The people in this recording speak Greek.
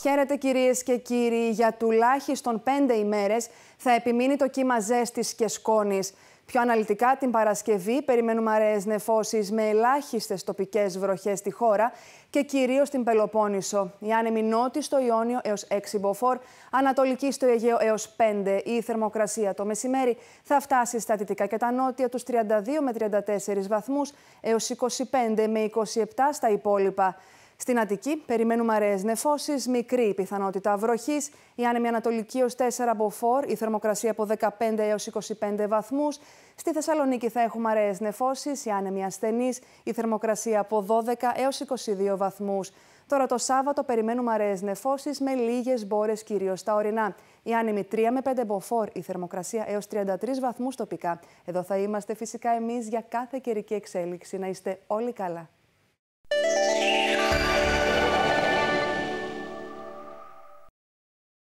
Χαίρετε κυρίες και κύριοι. Για τουλάχιστον πέντε ημέρες θα επιμείνει το κύμα ζέστη και σκόνη. Πιο αναλυτικά την Παρασκευή περιμένουμε αραιές νεφώσεις με ελάχιστες τοπικές βροχές στη χώρα και κυρίως στην Πελοπόννησο. Η άνεμη νότης στο Ιόνιο έως 6 μποφόρ, ανατολική στο Αιγαίο έως 5. Η θερμοκρασία το μεσημέρι θα φτάσει στα δυτικά και τα νότια τους 32 με 34 βαθμούς έως 25 με 27 στα υπόλοιπα. Στην Αττική περιμένουμε αραιές νεφώσεις, μικρή πιθανότητα βροχής, η άνεμη ανατολική ως 4 από 4, η θερμοκρασία από 15 έω 25 βαθμούς. Στη Θεσσαλονίκη θα έχουμε αραιές νεφώσεις, η άνεμη ασθενής, η θερμοκρασία από 12 έω 22 βαθμούς. Τώρα το Σάββατο περιμένουμε αραιές νεφώσεις με λίγες μπόρες κυρίως στα ορεινά. Η άνεμη 3 με 5 μποφόρ, η θερμοκρασία έως 33 βαθμούς τοπικά. Εδώ θα είμαστε φυσικά εμείς για κάθε καιρική εξέλιξη. Να είστε όλοι καλά.